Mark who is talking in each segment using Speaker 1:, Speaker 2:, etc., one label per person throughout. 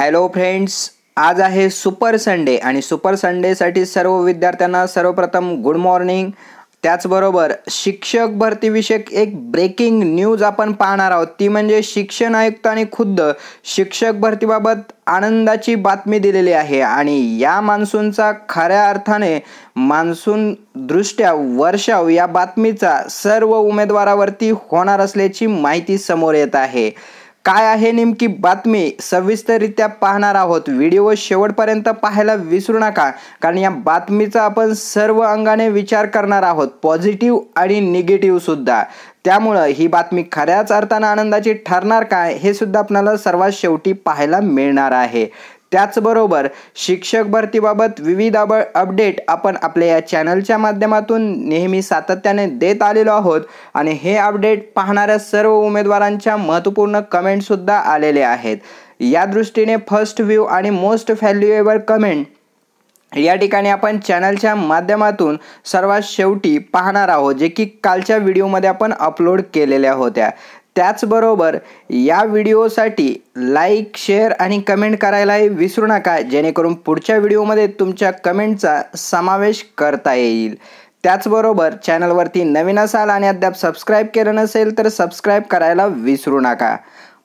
Speaker 1: hello friends आज आहे super Sunday आणि सुपर संडेसाठी सर्व विद्यार्थ्यांना सर्वप्रथम गुड मॉर्निंग त्याचबरोबर शिक्षक भरतीविषयक एक ब्रेकिंग न्यूज आपण पाहणार आहोत ती म्हणजे शिक्षण आयुक्तांनी खुद्द शिक्षक भरतीबाबत आनंदाची बातमी दिलेली आहे आणि या मान्सूनचा खऱ्या अर्थाने मान्सून दृष्ट्या वर्षाव या बातमीचा सर्व उमेदवारावरती होणार असल्याची माहिती समोर येत आहे काय आहे नेमकी बातमी सविस्तररित्या पाहणार आहोत व्हिडिओ शेवटपर्यंत पाहायला विसरू नका कारण या बातमीचा आपण सर्व अंगाने विचार करणार आहोत पॉझिटिव्ह आणि निगेटिव्ह सुद्धा त्यामुळं ही बातमी खऱ्याच अर्थानं आनंदाची ठरणार काय हे सुद्धा आपल्याला सर्वात शेवटी पाहायला मिळणार आहे त्याचबरोबर शिक्षक भरतीबाबत विविध अब अपडेट आपण आपल्या या चॅनलच्या माध्यमातून नेहमी सातत्याने देत आलेलो आहोत आणि हे अपडेट पाहणाऱ्या सर्व उमेदवारांच्या महत्त्वपूर्ण कमेंटसुद्धा आलेले आहेत या दृष्टीने फर्स्ट व्ह्यू आणि मोस्ट व्हॅल्युएबल कमेंट या ठिकाणी आपण चॅनलच्या माध्यमातून सर्वात शेवटी पाहणार आहोत जे की कालच्या व्हिडिओमध्ये आपण अपलोड केलेल्या होत्या त्याचबरोबर या व्हिडिओसाठी लाईक शेअर आणि कमेंट करायलाही विसरू नका जेणेकरून पुढच्या व्हिडिओमध्ये तुमच्या कमेंटचा समावेश करता येईल त्याचबरोबर चॅनलवरती नवीन असाल आणि अद्याप सबस्क्राईब केलं नसेल तर सबस्क्राईब करायला विसरू नका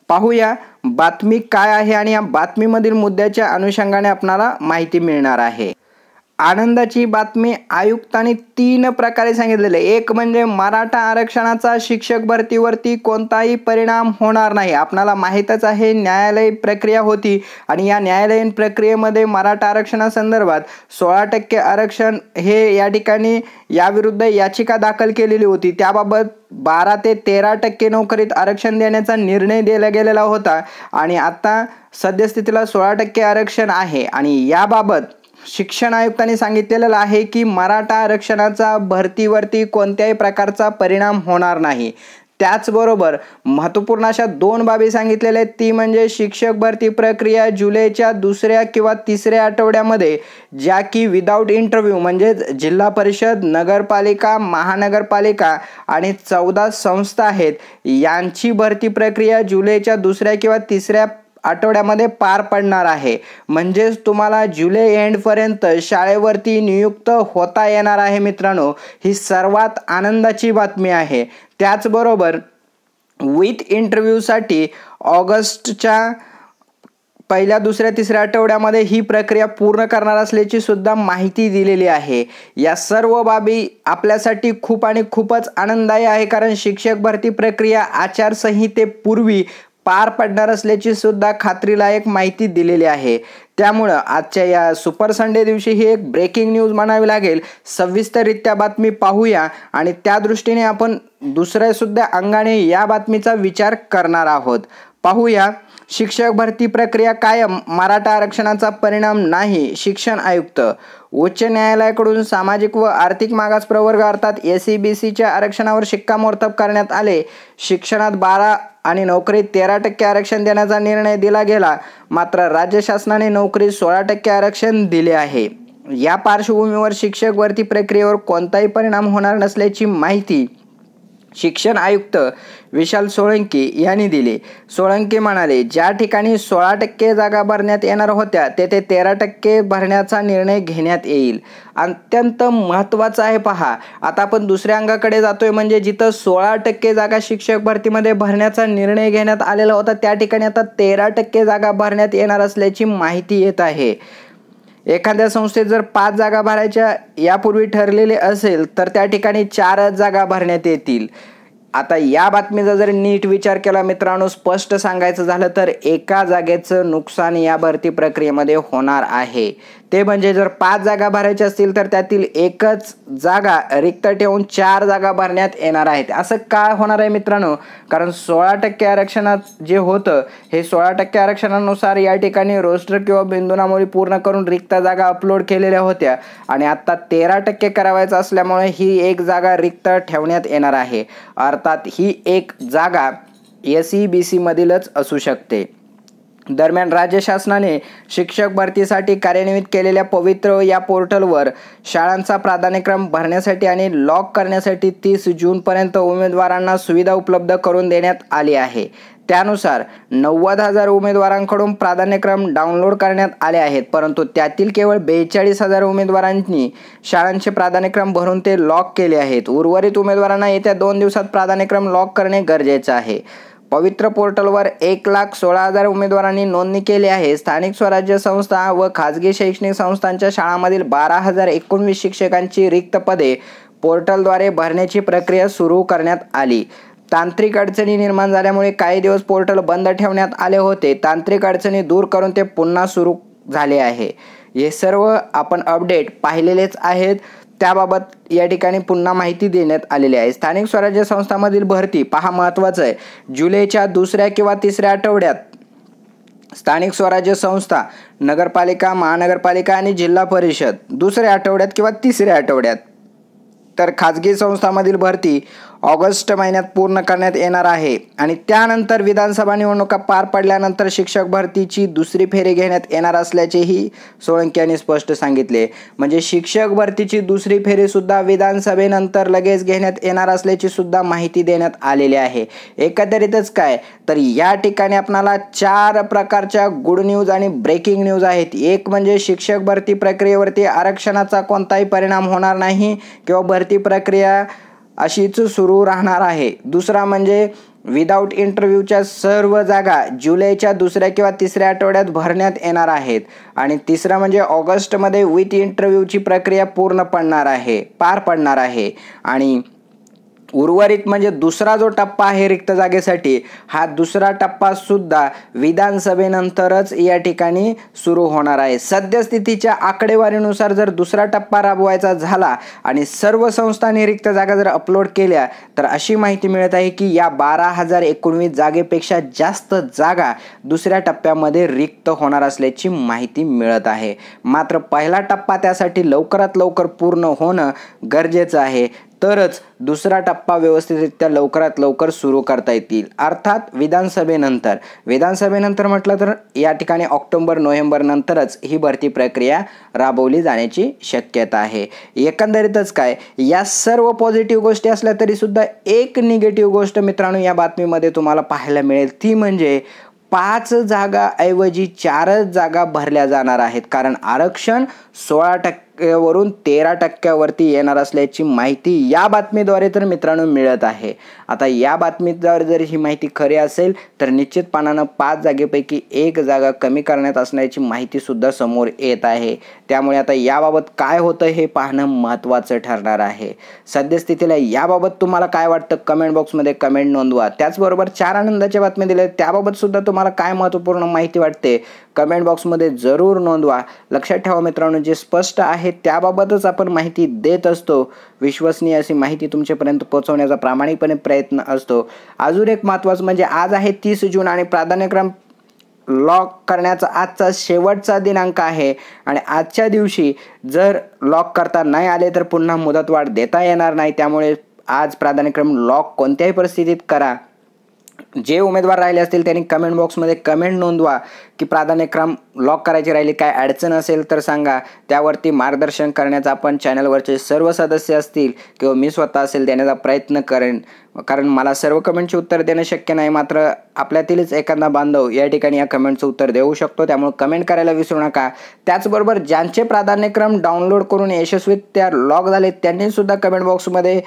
Speaker 1: पाहूया बातमी काय आहे आणि या बातमीमधील मुद्द्याच्या अनुषंगाने आपणाला माहिती मिळणार आहे आनंदाची बातमी आयुक्तांनी तीन प्रकारे सांगितलेले एक म्हणजे मराठा आरक्षणाचा शिक्षक भरतीवरती कोणताही परिणाम होणार नाही आपणाला माहीतच आहे न्यायालय प्रक्रिया होती आणि या न्यायालयीन प्रक्रियेमध्ये मराठा आरक्षणासंदर्भात सोळा टक्के आरक्षण हे या ठिकाणी याविरुद्ध याचिका दाखल केलेली होती त्याबाबत बारा ते तेरा टक्के नोकरीत आरक्षण देण्याचा निर्णय दिला गेलेला होता आणि आता सद्यस्थितीला सोळा टक्के आरक्षण आहे आणि याबाबत शिक्षण आयुक्तांनी सांगितलेलं आहे की मराठा आरक्षणाचा भरतीवरती कोणत्याही प्रकारचा परिणाम होणार नाही त्याचबरोबर महत्त्वपूर्ण अशा दोन बाबी सांगितलेल्या आहेत ती म्हणजे शिक्षक भरती प्रक्रिया जुलैच्या दुसऱ्या किंवा तिसऱ्या आठवड्यामध्ये ज्या की विदाऊट इंटरव्ह्यू म्हणजेच जिल्हा परिषद नगरपालिका महानगरपालिका आणि चौदा संस्था आहेत यांची भरती प्रक्रिया जुलैच्या दुसऱ्या किंवा तिसऱ्या आठवड्यामध्ये पार पडणार आहे म्हणजेच तुम्हाला जुलै एंडपर्यंत शाळेवरती नियुक्त होता येणार आहे मित्रांनो ही सर्वात आनंदाची बातमी आहे त्याचबरोबर विथ इंटरव्ह्यूसाठी ऑगस्टच्या पहिल्या दुसऱ्या तिसऱ्या आठवड्यामध्ये ही प्रक्रिया पूर्ण करणार असल्याची सुद्धा माहिती दिलेली आहे या सर्व बाबी आपल्यासाठी खूप आणि खूपच आनंददायी आहे कारण शिक्षक भरती प्रक्रिया आचारसंहितेपूर्वी पार पडणार असल्याची सुद्धा खात्रीलायक माहिती दिलेली आहे त्यामुळं आजच्या या सुपर संडे दिवशी ही एक ब्रेकिंग न्यूज म्हणावी लागेल सविस्तररित्या बातमी पाहूया आणि त्या दृष्टीने आपण दुसऱ्यासुद्धा अंगाने या बातमीचा विचार करणार आहोत पाहूया शिक्षक भरती प्रक्रिया कायम मराठा आरक्षणाचा परिणाम नाही शिक्षण आयुक्त उच्च न्यायालयाकडून सामाजिक व आर्थिक मागास प्रवर्ग अर्थात एस सी e बी सीच्या आरक्षणावर शिक्कामोर्तब करण्यात आले शिक्षणात बारा आणि नोकरीत तेरा टक्के आरक्षण देण्याचा निर्णय दिला गेला मात्र राज्य शासनाने नोकरीत सोळा टक्के आरक्षण दिले आहे या पार्श्वभूमीवर शिक्षक भरती प्रक्रियेवर कोणताही परिणाम होणार नसल्याची माहिती शिक्षण आयुक्त विशाल सोळंकी यांनी दिले सोळंकी म्हणाले ज्या ठिकाणी सोळा टक्के जागा भरण्यात येणार होत्या तेथे तेरा टक्के भरण्याचा निर्णय घेण्यात येईल अत्यंत महत्त्वाचं आहे पहा आता आपण दुसऱ्या अंगाकडे जातोय म्हणजे जिथं सोळा टक्के जागा शिक्षक भरतीमध्ये भरण्याचा निर्णय घेण्यात आलेला होता त्या ठिकाणी आता तेरा टक्के जागा भरण्यात येणार असल्याची माहिती येत आहे एखाद्या संस्थेत जर पाच जागा भरायच्या यापूर्वी ठरलेले असेल तर त्या ठिकाणी चारच जागा भरण्यात येतील आता या बातमीचा जर नीट विचार केला मित्रांनो स्पष्ट सांगायचं झालं तर एका जागेचं नुकसान या भरती प्रक्रियेमध्ये होणार आहे ते म्हणजे जर पाच जागा भरायच्या असतील तर त्यातील एकच जागा रिक्त ठेवून चार जागा भरण्यात येणार आहेत असं का होणार आहे मित्रांनो कारण सोळा टक्के आरक्षणात जे होतं हे सोळा टक्के आरक्षणानुसार या ठिकाणी रोस्टर किंवा बिंदुनामुळे पूर्ण करून रिक्त जागा अपलोड केलेल्या होत्या आणि आत्ता तेरा टक्के करावायचं असल्यामुळे ही एक जागा रिक्त ठेवण्यात येणार आहे अर्थात ही एक जागा एस ई e बी सीमधीलच असू शकते दरम्यान राज्य शासनाने शिक्षक भरतीसाठी कार्यान्वित केलेल्या पवित्र या पोर्टलवर शाळांचा प्राधान्यक्रम भरण्यासाठी आणि लॉक करण्यासाठी तीस जूनपर्यंत उमेदवारांना सुविधा उपलब्ध करून देण्यात आली आहे त्यानुसार नव्वद हजार उमेदवारांकडून प्राधान्यक्रम डाउनलोड करण्यात आले आहेत परंतु त्यातील केवळ बेचाळीस हजार उमेदवारांनी शाळांचे प्राधान्यक्रम भरून ते लॉक केले आहेत उर्वरित उमेदवारांना येत्या दोन दिवसात प्राधान्यक्रम लॉक करणे गरजेचे आहे पवित्र पोर्टलवर एक लाख सोळा हजार उमेदवारांनी नोंदणी केली आहे स्थानिक स्वराज्य संस्था व खाजगी शैक्षणिक संस्थांच्या शाळांमधील बारा हजार एकोणवीस शिक्षकांची रिक्त पदे पोर्टलद्वारे भरण्याची प्रक्रिया सुरू करण्यात आली तांत्रिक अडचणी निर्माण झाल्यामुळे काही दिवस पोर्टल बंद ठेवण्यात आले होते तांत्रिक अडचणी दूर करून ते पुन्हा सुरू झाले आहे हे सर्व आपण अपडेट पाहिलेलेच आहेत त्याबाबत या ठिकाणी पुन्हा माहिती देण्यात आलेली आहे स्थानिक स्वराज्य संस्थांमधील भरती पहा महत्वाचं आहे जुलैच्या दुसऱ्या किंवा तिसऱ्या आठवड्यात स्थानिक स्वराज्य संस्था नगरपालिका महानगरपालिका आणि जिल्हा परिषद दुसऱ्या आठवड्यात किंवा तिसऱ्या आठवड्यात तर खाजगी संस्थांमधील भरती ऑगस्ट महिन्यात पूर्ण करण्यात येणार आहे आणि त्यानंतर विधानसभा निवडणुका पार पडल्यानंतर शिक्षक भरतीची दुसरी फेरी घेण्यात येणार असल्याचेही सोळंकी यांनी स्पष्ट सांगितले म्हणजे शिक्षक भरतीची दुसरी सुद्धा विधानसभेनंतर लगेच घेण्यात येणार असल्याची सुद्धा माहिती देण्यात आलेली आहे एकंदरीतच काय तर या ठिकाणी आपणाला चार प्रकारच्या गुड न्यूज आणि ब्रेकिंग न्यूज आहेत एक म्हणजे शिक्षक भरती प्रक्रियेवरती आरक्षणाचा कोणताही परिणाम होणार नाही किंवा भरती भरती प्रक्रिया अशीच सुरू राहणार आहे दुसरा म्हणजे विदाऊट इंटरव्ह्यूच्या सर्व जागा जुलैच्या दुसऱ्या किंवा तिसऱ्या आठवड्यात भरण्यात येणार आहेत आणि तिसरं म्हणजे ऑगस्टमध्ये विथ इंटरव्ह्यूची प्रक्रिया पूर्ण पडणार आहे पार पडणार आहे आणि उर्वरित म्हणजे दुसरा जो टप्पा आहे रिक्त जागेसाठी हा दुसरा टप्पा सुद्धा विधानसभेनंतरच या ठिकाणी सुरू होणार आहे सद्यस्थितीच्या आकडेवारीनुसार जर दुसरा टप्पा राबवायचा झाला आणि सर्व संस्थांनी रिक्त जागा जर अपलोड केल्या तर अशी माहिती मिळत आहे की या बारा हजार एकोणवीस जागेपेक्षा जास्त जागा दुसऱ्या टप्प्यामध्ये रिक्त होणार असल्याची माहिती मिळत आहे मात्र पहिला टप्पा त्यासाठी लवकरात लवकर पूर्ण होणं गरजेचं आहे तरच दुसरा टप्पा व्यवस्थितरित्या लवकरात लवकर सुरू करता येतील अर्थात विधानसभेनंतर विधानसभेनंतर म्हटलं तर या ठिकाणी ऑक्टोंबर नोव्हेंबरनंतरच ही भरती प्रक्रिया राबवली जाण्याची शक्यता आहे एकंदरीतच काय या सर्व पॉझिटिव्ह गोष्टी असल्या तरीसुद्धा एक निगेटिव्ह गोष्ट मित्रांनो या बातमीमध्ये तुम्हाला पाहायला मिळेल ती म्हणजे पाच जागा ऐवजी चारच जागा भरल्या जाणार आहेत कारण आरक्षण सोळा टक्के वरून तेरा टक्क्यावरती येणार असल्याची माहिती या बातमीद्वारे तर मित्रांनो मिळत आहे आता या बातमीद्वारे जर ही माहिती खरी असेल तर निश्चितपणानं पाच जागेपैकी एक जागा कमी करण्यात असण्याची माहितीसुद्धा समोर येत आहे त्यामुळे आता याबाबत काय होतं हे पाहणं महत्त्वाचं ठरणार आहे सद्यस्थितीला याबाबत तुम्हाला काय वाटतं कमेंट बॉक्समध्ये कमेंट नोंदवा त्याचबरोबर चार आनंदाच्या बातम्या दिल्या त्याबाबत सुद्धा तुम्हाला काय महत्त्वपूर्ण माहिती वाटते कमेंट बॉक्समध्ये जरूर नोंदवा लक्षात ठेवा मित्रांनो जे स्पष्ट आहे आहे त्याबाबतच आपण माहिती देत असतो विश्वसनीय अशी माहिती तुमच्यापर्यंत पोहोचवण्याचा प्रामाणिकपणे प्रयत्न असतो अजून एक महत्त्वाचं म्हणजे आज आहे तीस जून आणि प्राधान्यक्रम लॉक करण्याचा आजचा शेवटचा दिनांक आहे आणि आजच्या दिवशी जर लॉक करता नाही आले तर पुन्हा मुदतवाढ देता येणार नाही त्यामुळे आज प्राधान्यक्रम लॉक कोणत्याही परिस्थितीत करा जे उमेदवार राहिले असतील त्यांनी कमेंट बॉक्समध्ये कमेंट नोंदवा की प्राधान्यक्रम लॉक करायची राहिली काय अडचण असेल तर सांगा त्यावरती मार्गदर्शन करण्याचा आपण चॅनलवरचे सर्व सदस्य असतील किंवा मी स्वतः असेल देण्याचा प्रयत्न करेन कारण मला सर्व कमेंटचे उत्तर देणं शक्य नाही मात्र आपल्यातीलच एखादा बांधव या ठिकाणी या कमेंटचं उत्तर देऊ शकतो त्यामुळे कमेंट करायला विसरू नका त्याचबरोबर ज्यांचे प्राधान्यक्रम डाउनलोड करून यशस्वीत त्या लॉक झाले त्यांनीसुद्धा कमेंट बॉक्समध्ये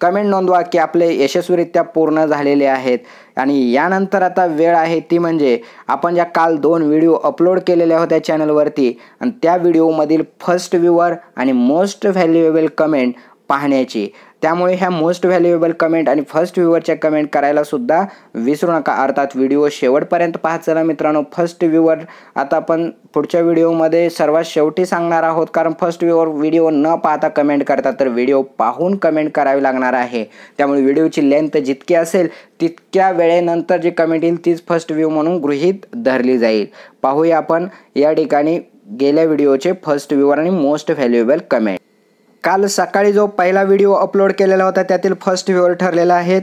Speaker 1: कमेंट नोंदवा की आपले यशस्वीरित्या पूर्ण झालेले आहेत आणि यानंतर आता वेळ आहे ती म्हणजे आपण ज्या काल दोन व्हिडिओ अपलोड केलेल्या होत्या चॅनलवरती आणि त्या व्हिडिओमधील फर्स्ट व्ह्युअर आणि मोस्ट व्हॅल्युएबल कमेंट पाहण्याची त्यामुळे ह्या मोस्ट व्हॅल्युएबल कमेंट आणि फर्स्ट व्ह्यूवरच्या कमेंट करायला सुद्धा विसरू नका अर्थात व्हिडिओ शेवटपर्यंत पाहत चला मित्रांनो फर्स्ट व्ह्यूवर आता आपण पुढच्या व्हिडिओमध्ये सर्वात शेवटी सांगणार आहोत कारण फर्स्ट व्ह्यूवर व्हिडिओ न पाहता कमेंट करता तर व्हिडिओ पाहून कमेंट करावी लागणार आहे त्यामुळे व्हिडिओची लेंथ जितकी असेल तितक्या वेळेनंतर जी कमेंट येईल तीच फर्स्ट व्ह्यू म्हणून गृहीत धरली जाईल पाहूया आपण या ठिकाणी गेल्या व्हिडिओचे फर्स्ट व्ह्यूवर आणि मोस्ट व्हॅल्युएबल कमेंट काल सकाळी जो पहिला व्हिडिओ अपलोड केलेला होता त्यातील फर्स्ट व्ह्युअर ठरलेला आहेत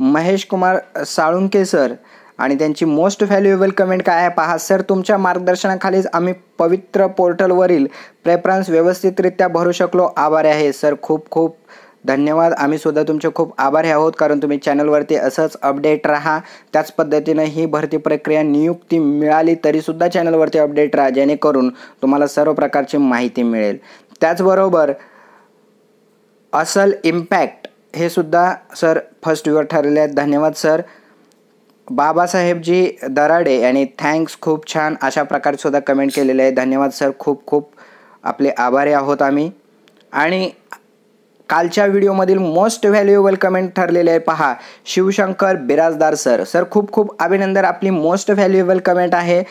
Speaker 1: महेश कुमार साळुंके सर आणि त्यांची मोस्ट व्हॅल्युएबल कमेंट काय आहे पहा सर तुमच्या मार्गदर्शनाखालीच आम्ही पवित्र पोर्टलवरील प्रेफरन्स व्यवस्थितरित्या भरू शकलो आभारी आहे सर खूप खूप धन्यवाद आम्ही सुद्धा तुमचे खूप आभारी आहोत कारण तुम्ही चॅनलवरती असंच अपडेट राहा त्याच पद्धतीनं ही भरती प्रक्रिया नियुक्ती मिळाली तरीसुद्धा चॅनलवरती अपडेट राहा जेणेकरून तुम्हाला सर्व प्रकारची माहिती मिळेल त्याचबरोबर असल इम्पॅक्ट हे सुद्धा सर फर्स्ट युअर ठरलेले आहेत धन्यवाद सर बाबासाहेबजी दराडे आणि थँक्स खूप छान अशा प्रकारे सुद्धा कमेंट केलेले आहे धन्यवाद सर खूप खूप आपले आभारी आहोत आम्ही आणि कालच्या व्हिडिओमधील मोस्ट व्हॅल्युएबल कमेंट ठरलेले आहे पहा शिवशंकर बिराजदार सर सर खूप खूप अभिनंदन आपली मोस्ट व्हॅल्युएबल कमेंट आहे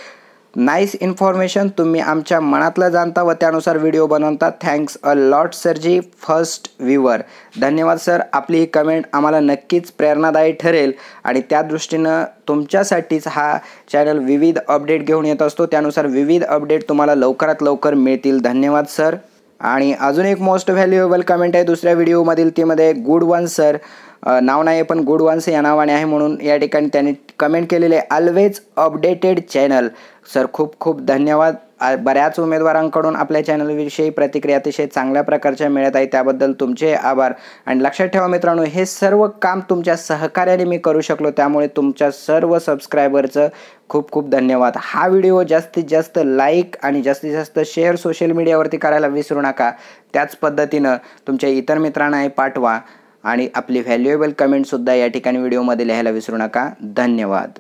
Speaker 1: नाईस इन्फॉर्मेशन तुम्ही आमच्या मनातलं जाणता व त्यानुसार व्हिडिओ बनवता थँक्स अ लॉट सरजी फर्स्ट व्यूअर धन्यवाद सर आपली ही कमेंट आम्हाला नक्कीच प्रेरणादायी ठरेल आणि त्या दृष्टीनं तुमच्यासाठीच हा चॅनल विविध अपडेट घेऊन येत असतो त्यानुसार विविध अपडेट तुम्हाला लवकरात लवकर मिळतील धन्यवाद सर आणि अजून एक मोस्ट व्हॅल्युएबल कमेंट आहे दुसऱ्या व्हिडिओमधील तीमध्ये गुड वन सर नाव नाही आहे पण गुड वन्स या नावाने आहे म्हणून या ठिकाणी त्यांनी कमेंट केलेले ऑलवेज अपडेटेड चॅनल सर खूप खूप धन्यवाद बऱ्याच उमेदवारांकडून आपल्या चॅनलविषयी प्रतिक्रिया अतिशय चांगल्या प्रकारच्या मिळत आहे त्याबद्दल तुमचे आभार आणि लक्षात ठेवा मित्रांनो हे सर्व काम तुमच्या सहकार्याने मी करू शकलो त्यामुळे तुमच्या सर्व सबस्क्रायबरचं खूप खूप धन्यवाद हा व्हिडिओ जास्तीत जास्त लाईक आणि जास्तीत जास्त शेअर सोशल मीडियावरती करायला विसरू नका त्याच पद्धतीनं तुमच्या इतर मित्रांनाही पाठवा आणि आपली व्हॅल्युएबल कमेंटसुद्धा या ठिकाणी व्हिडिओमध्ये लिहायला विसरू नका धन्यवाद